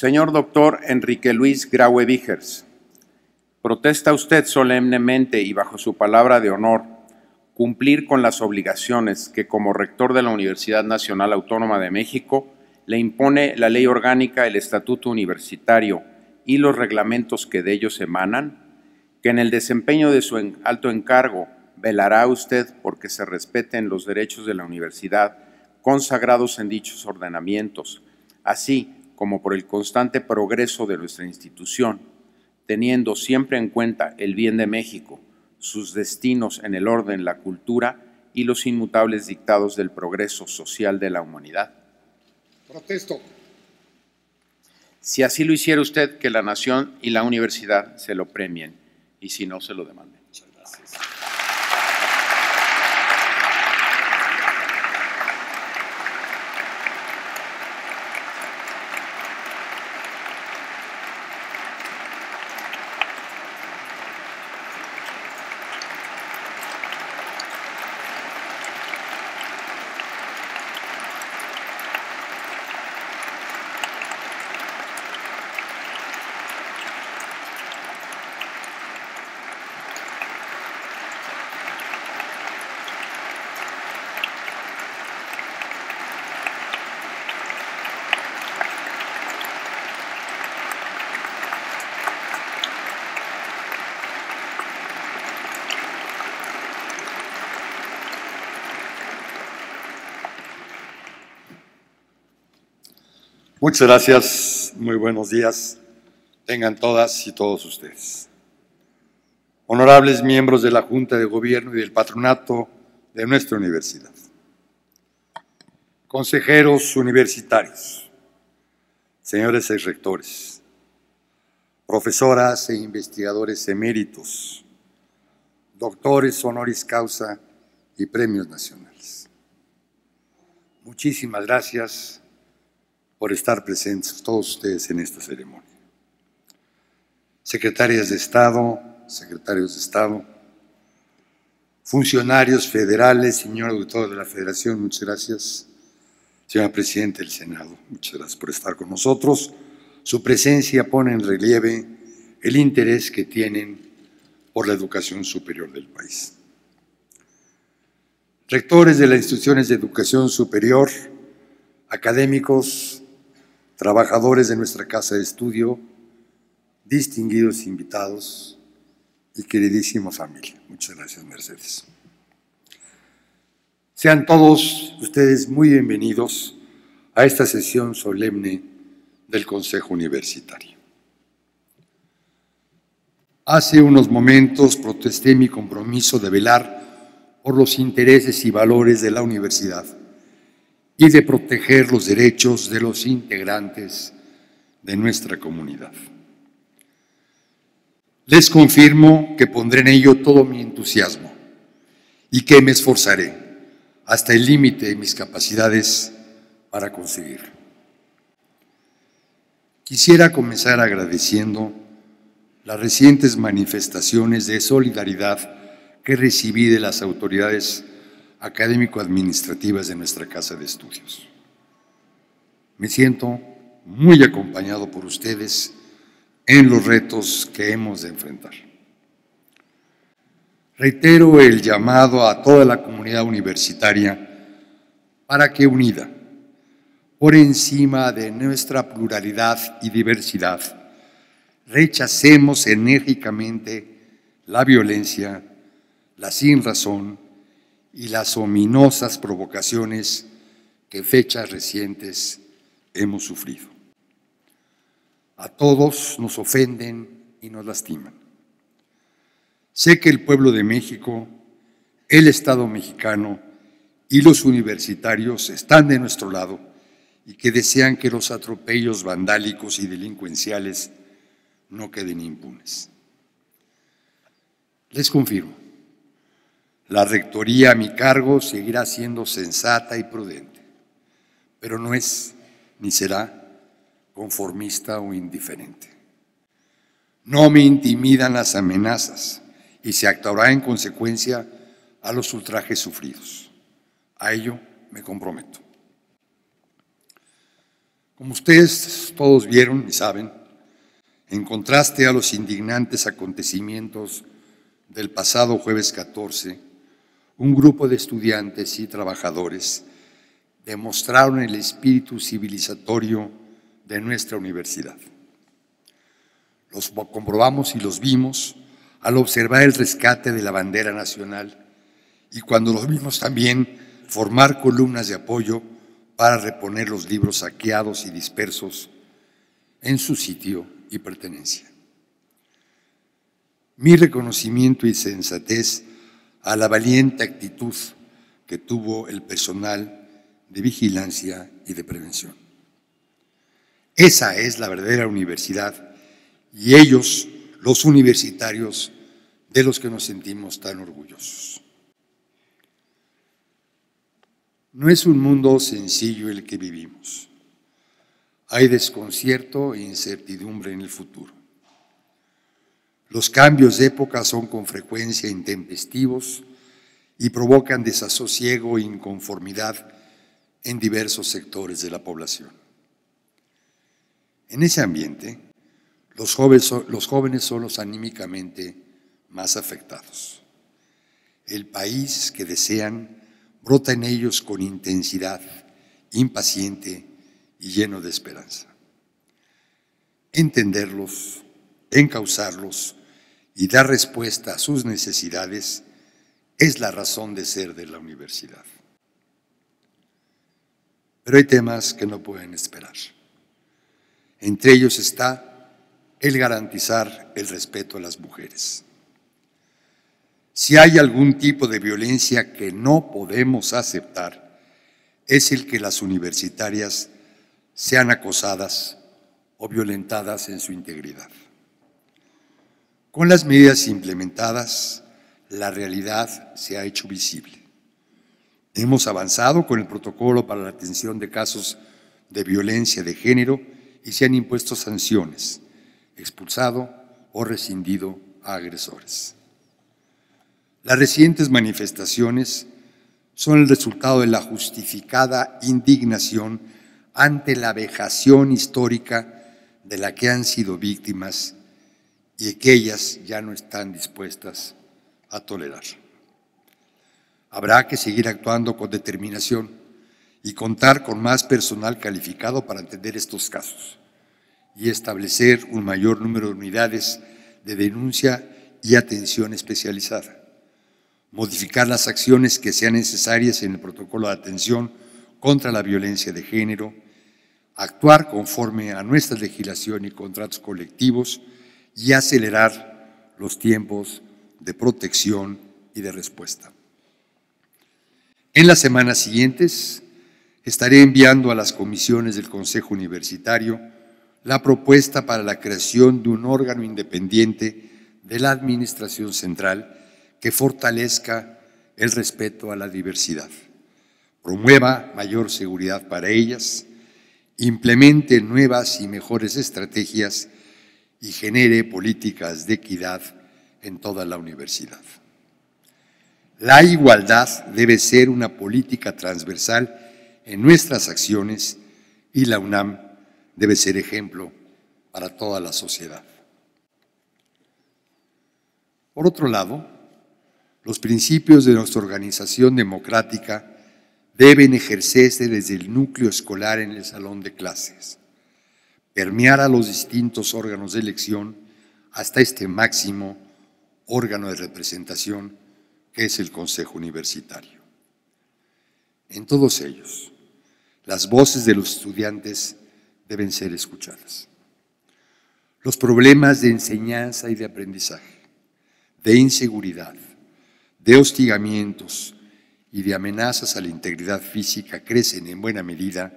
Señor doctor Enrique Luis Graue Vigers, protesta usted solemnemente y bajo su palabra de honor cumplir con las obligaciones que como rector de la Universidad Nacional Autónoma de México le impone la ley orgánica, el estatuto universitario y los reglamentos que de ellos emanan, que en el desempeño de su alto encargo velará usted porque se respeten los derechos de la universidad consagrados en dichos ordenamientos, así como por el constante progreso de nuestra institución, teniendo siempre en cuenta el bien de México, sus destinos en el orden, la cultura y los inmutables dictados del progreso social de la humanidad. Protesto. Si así lo hiciera usted, que la nación y la universidad se lo premien, y si no, se lo demanden. Muchas gracias, muy buenos días. Tengan todas y todos ustedes. Honorables miembros de la Junta de Gobierno y del Patronato de nuestra universidad. Consejeros universitarios, señores rectores, profesoras e investigadores eméritos, doctores honoris causa y premios nacionales. Muchísimas gracias por estar presentes todos ustedes en esta ceremonia. Secretarias de Estado, secretarios de Estado, funcionarios federales, señor doctor de la Federación, muchas gracias. Señora Presidenta del Senado, muchas gracias por estar con nosotros. Su presencia pone en relieve el interés que tienen por la educación superior del país. Rectores de las instituciones de educación superior, académicos, trabajadores de nuestra casa de estudio, distinguidos invitados y queridísima familia. Muchas gracias, Mercedes. Sean todos ustedes muy bienvenidos a esta sesión solemne del Consejo Universitario. Hace unos momentos protesté mi compromiso de velar por los intereses y valores de la universidad y de proteger los derechos de los integrantes de nuestra comunidad. Les confirmo que pondré en ello todo mi entusiasmo y que me esforzaré hasta el límite de mis capacidades para conseguirlo. Quisiera comenzar agradeciendo las recientes manifestaciones de solidaridad que recibí de las autoridades académico-administrativas de nuestra casa de estudios. Me siento muy acompañado por ustedes en los retos que hemos de enfrentar. Reitero el llamado a toda la comunidad universitaria para que unida, por encima de nuestra pluralidad y diversidad, rechacemos enérgicamente la violencia, la sin razón, y las ominosas provocaciones que fechas recientes hemos sufrido. A todos nos ofenden y nos lastiman. Sé que el pueblo de México, el Estado mexicano y los universitarios están de nuestro lado y que desean que los atropellos vandálicos y delincuenciales no queden impunes. Les confirmo la rectoría a mi cargo seguirá siendo sensata y prudente, pero no es ni será conformista o indiferente. No me intimidan las amenazas y se actuará en consecuencia a los ultrajes sufridos. A ello me comprometo. Como ustedes todos vieron y saben, en contraste a los indignantes acontecimientos del pasado jueves 14, un grupo de estudiantes y trabajadores demostraron el espíritu civilizatorio de nuestra universidad. Los comprobamos y los vimos al observar el rescate de la bandera nacional y cuando los vimos también formar columnas de apoyo para reponer los libros saqueados y dispersos en su sitio y pertenencia. Mi reconocimiento y sensatez a la valiente actitud que tuvo el personal de vigilancia y de prevención. Esa es la verdadera universidad y ellos, los universitarios, de los que nos sentimos tan orgullosos. No es un mundo sencillo el que vivimos. Hay desconcierto e incertidumbre en el futuro. Los cambios de época son con frecuencia intempestivos y provocan desasosiego e inconformidad en diversos sectores de la población. En ese ambiente, los jóvenes, son, los jóvenes son los anímicamente más afectados. El país que desean brota en ellos con intensidad, impaciente y lleno de esperanza. Entenderlos, encauzarlos, y dar respuesta a sus necesidades es la razón de ser de la universidad. Pero hay temas que no pueden esperar. Entre ellos está el garantizar el respeto a las mujeres. Si hay algún tipo de violencia que no podemos aceptar, es el que las universitarias sean acosadas o violentadas en su integridad. Con las medidas implementadas, la realidad se ha hecho visible. Hemos avanzado con el protocolo para la atención de casos de violencia de género y se han impuesto sanciones, expulsado o rescindido a agresores. Las recientes manifestaciones son el resultado de la justificada indignación ante la vejación histórica de la que han sido víctimas y aquellas ya no están dispuestas a tolerar. Habrá que seguir actuando con determinación y contar con más personal calificado para atender estos casos y establecer un mayor número de unidades de denuncia y atención especializada. Modificar las acciones que sean necesarias en el protocolo de atención contra la violencia de género. Actuar conforme a nuestra legislación y contratos colectivos y acelerar los tiempos de protección y de respuesta. En las semanas siguientes estaré enviando a las comisiones del Consejo Universitario la propuesta para la creación de un órgano independiente de la Administración Central que fortalezca el respeto a la diversidad, promueva mayor seguridad para ellas, implemente nuevas y mejores estrategias y genere políticas de equidad en toda la universidad. La igualdad debe ser una política transversal en nuestras acciones y la UNAM debe ser ejemplo para toda la sociedad. Por otro lado, los principios de nuestra organización democrática deben ejercerse desde el núcleo escolar en el salón de clases a los distintos órganos de elección hasta este máximo órgano de representación que es el Consejo Universitario. En todos ellos, las voces de los estudiantes deben ser escuchadas. Los problemas de enseñanza y de aprendizaje, de inseguridad, de hostigamientos y de amenazas a la integridad física crecen en buena medida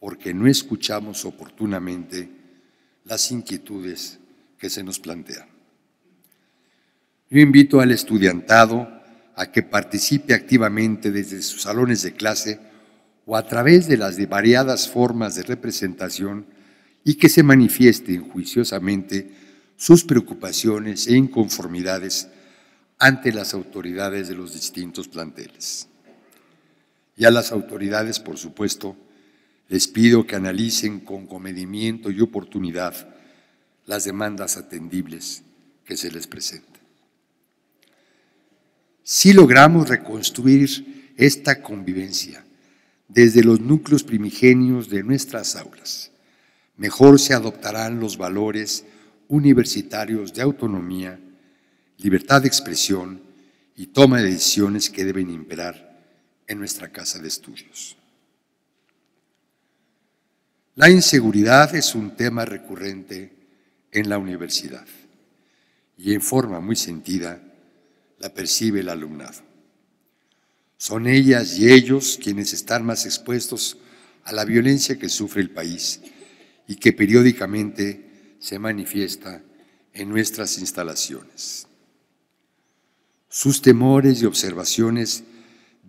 porque no escuchamos oportunamente las inquietudes que se nos plantean. Yo invito al estudiantado a que participe activamente desde sus salones de clase o a través de las variadas formas de representación y que se manifiesten juiciosamente sus preocupaciones e inconformidades ante las autoridades de los distintos planteles. Y a las autoridades, por supuesto, les pido que analicen con comedimiento y oportunidad las demandas atendibles que se les presenten. Si logramos reconstruir esta convivencia desde los núcleos primigenios de nuestras aulas, mejor se adoptarán los valores universitarios de autonomía, libertad de expresión y toma de decisiones que deben imperar en nuestra casa de estudios. La inseguridad es un tema recurrente en la universidad y en forma muy sentida la percibe el alumnado. Son ellas y ellos quienes están más expuestos a la violencia que sufre el país y que periódicamente se manifiesta en nuestras instalaciones. Sus temores y observaciones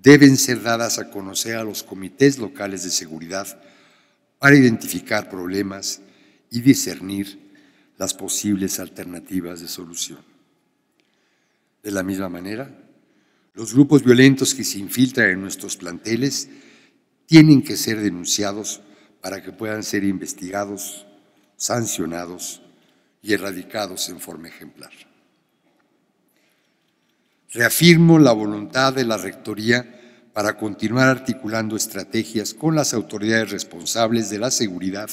deben ser dadas a conocer a los comités locales de seguridad para identificar problemas y discernir las posibles alternativas de solución. De la misma manera, los grupos violentos que se infiltran en nuestros planteles tienen que ser denunciados para que puedan ser investigados, sancionados y erradicados en forma ejemplar. Reafirmo la voluntad de la Rectoría para continuar articulando estrategias con las autoridades responsables de la seguridad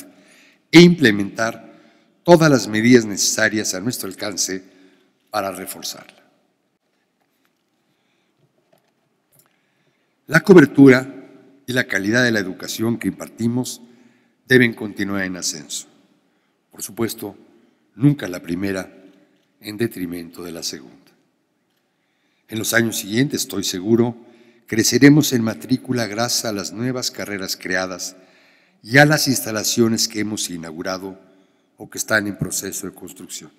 e implementar todas las medidas necesarias a nuestro alcance para reforzarla. La cobertura y la calidad de la educación que impartimos deben continuar en ascenso. Por supuesto, nunca la primera en detrimento de la segunda. En los años siguientes, estoy seguro, creceremos en matrícula gracias a las nuevas carreras creadas y a las instalaciones que hemos inaugurado o que están en proceso de construcción.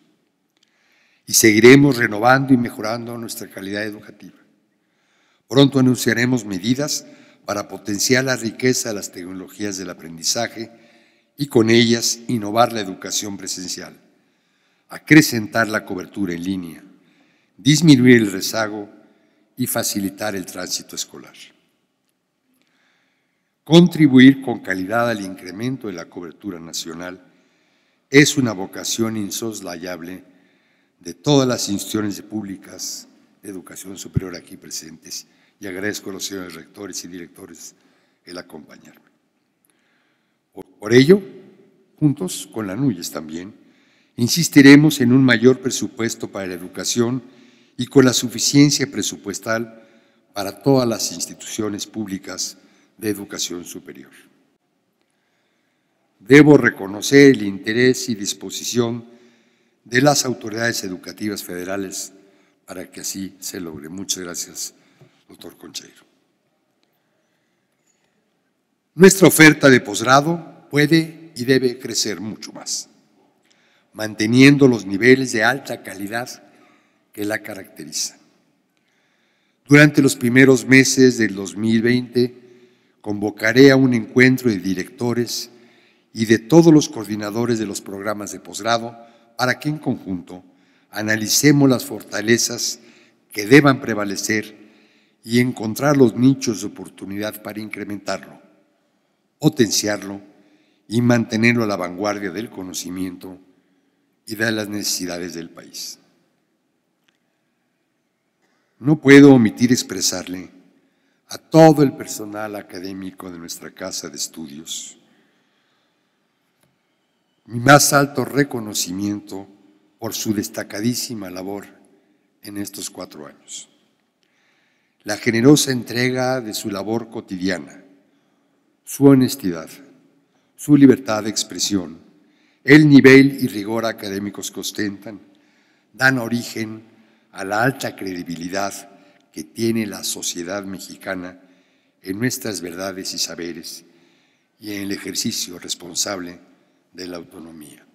Y seguiremos renovando y mejorando nuestra calidad educativa. Pronto anunciaremos medidas para potenciar la riqueza de las tecnologías del aprendizaje y con ellas innovar la educación presencial, acrecentar la cobertura en línea, disminuir el rezago y facilitar el tránsito escolar. Contribuir con calidad al incremento de la cobertura nacional es una vocación insoslayable de todas las instituciones públicas de educación superior aquí presentes y agradezco a los señores rectores y directores el acompañarme. Por ello, juntos con la NUYES también, insistiremos en un mayor presupuesto para la educación y con la suficiencia presupuestal para todas las instituciones públicas de educación superior. Debo reconocer el interés y disposición de las autoridades educativas federales para que así se logre. Muchas gracias, doctor Concheiro. Nuestra oferta de posgrado puede y debe crecer mucho más, manteniendo los niveles de alta calidad que la caracteriza. Durante los primeros meses del 2020 convocaré a un encuentro de directores y de todos los coordinadores de los programas de posgrado para que en conjunto analicemos las fortalezas que deban prevalecer y encontrar los nichos de oportunidad para incrementarlo, potenciarlo y mantenerlo a la vanguardia del conocimiento y de las necesidades del país. No puedo omitir expresarle a todo el personal académico de nuestra casa de estudios mi más alto reconocimiento por su destacadísima labor en estos cuatro años. La generosa entrega de su labor cotidiana, su honestidad, su libertad de expresión, el nivel y rigor académicos que ostentan, dan origen a la alta credibilidad que tiene la sociedad mexicana en nuestras verdades y saberes y en el ejercicio responsable de la autonomía.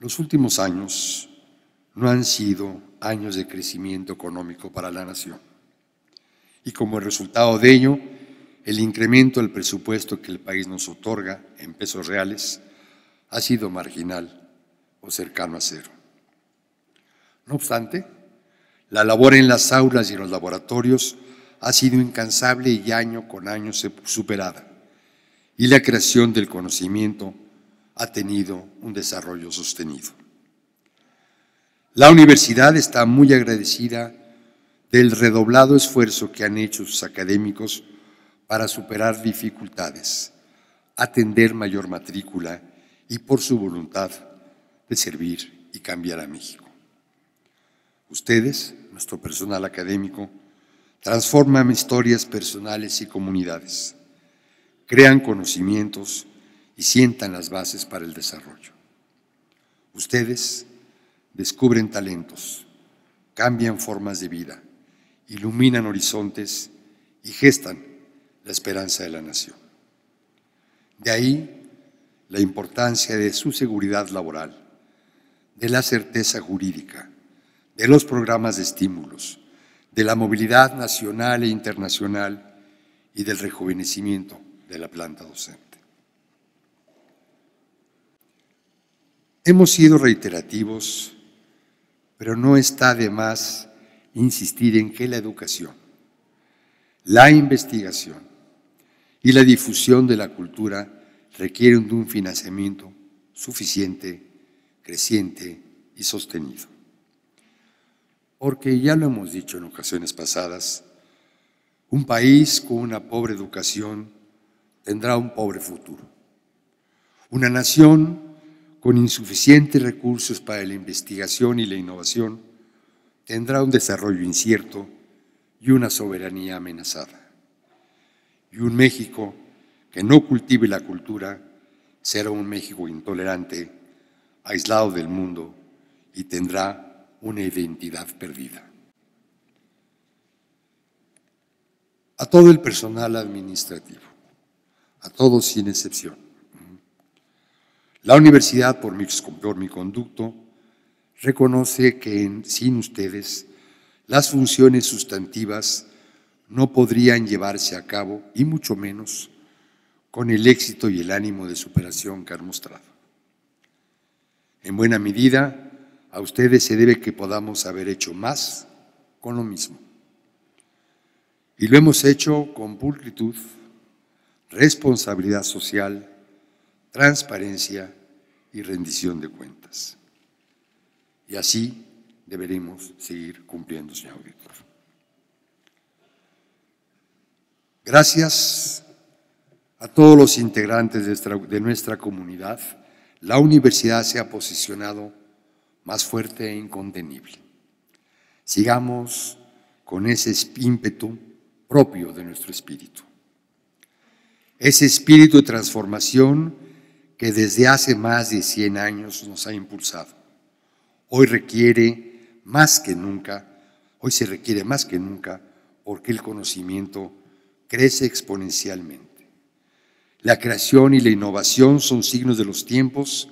Los últimos años no han sido años de crecimiento económico para la nación y como resultado de ello, el incremento del presupuesto que el país nos otorga en pesos reales ha sido marginal o cercano a cero. No obstante, la labor en las aulas y en los laboratorios ha sido incansable y año con año se superada, y la creación del conocimiento ha tenido un desarrollo sostenido. La universidad está muy agradecida del redoblado esfuerzo que han hecho sus académicos para superar dificultades, atender mayor matrícula y por su voluntad de servir y cambiar a México ustedes, nuestro personal académico, transforman historias personales y comunidades, crean conocimientos y sientan las bases para el desarrollo. Ustedes descubren talentos, cambian formas de vida, iluminan horizontes y gestan la esperanza de la nación. De ahí la importancia de su seguridad laboral, de la certeza jurídica, de los programas de estímulos, de la movilidad nacional e internacional y del rejuvenecimiento de la planta docente. Hemos sido reiterativos, pero no está de más insistir en que la educación, la investigación y la difusión de la cultura requieren de un financiamiento suficiente, creciente y sostenido. Porque ya lo hemos dicho en ocasiones pasadas, un país con una pobre educación tendrá un pobre futuro. Una nación con insuficientes recursos para la investigación y la innovación tendrá un desarrollo incierto y una soberanía amenazada. Y un México que no cultive la cultura será un México intolerante, aislado del mundo y tendrá una identidad perdida. A todo el personal administrativo, a todos sin excepción. La universidad, por mi, por mi conducto, reconoce que sin ustedes las funciones sustantivas no podrían llevarse a cabo y mucho menos con el éxito y el ánimo de superación que han mostrado. En buena medida, a ustedes se debe que podamos haber hecho más con lo mismo. Y lo hemos hecho con pulcritud, responsabilidad social, transparencia y rendición de cuentas. Y así deberemos seguir cumpliendo, señor auditor. Gracias a todos los integrantes de nuestra comunidad. La universidad se ha posicionado más fuerte e incontenible. Sigamos con ese ímpetu propio de nuestro espíritu. Ese espíritu de transformación que desde hace más de 100 años nos ha impulsado. Hoy requiere más que nunca, hoy se requiere más que nunca porque el conocimiento crece exponencialmente. La creación y la innovación son signos de los tiempos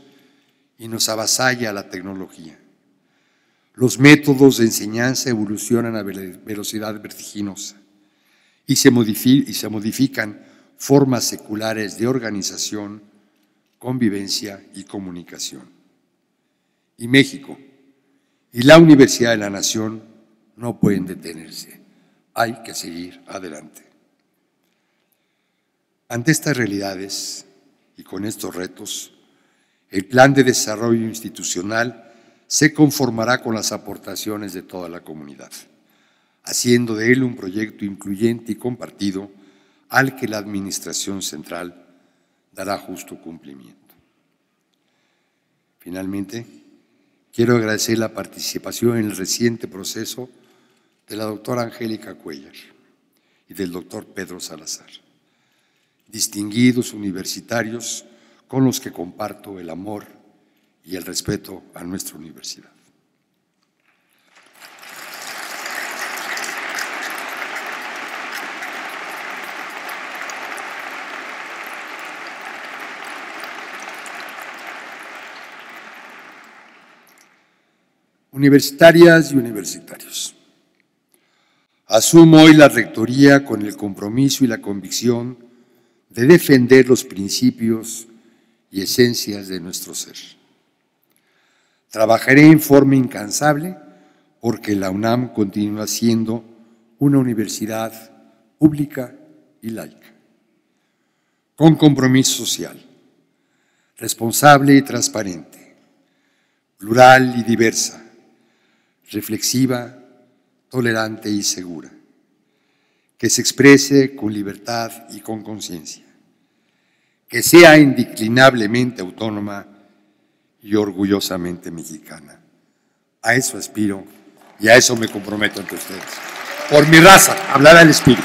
y nos avasalla la tecnología. Los métodos de enseñanza evolucionan a velocidad vertiginosa y se, y se modifican formas seculares de organización, convivencia y comunicación. Y México y la Universidad de la Nación no pueden detenerse. Hay que seguir adelante. Ante estas realidades y con estos retos, el plan de desarrollo institucional se conformará con las aportaciones de toda la comunidad, haciendo de él un proyecto incluyente y compartido al que la Administración Central dará justo cumplimiento. Finalmente, quiero agradecer la participación en el reciente proceso de la doctora Angélica Cuellar y del doctor Pedro Salazar, distinguidos universitarios, con los que comparto el amor y el respeto a nuestra universidad. Universitarias y universitarios, asumo hoy la rectoría con el compromiso y la convicción de defender los principios y esencias de nuestro ser. Trabajaré en forma incansable porque la UNAM continúa siendo una universidad pública y laica, con compromiso social, responsable y transparente, plural y diversa, reflexiva, tolerante y segura, que se exprese con libertad y con conciencia que sea indeclinablemente autónoma y orgullosamente mexicana. A eso aspiro y a eso me comprometo ante ustedes. Por mi raza, hablar al espíritu.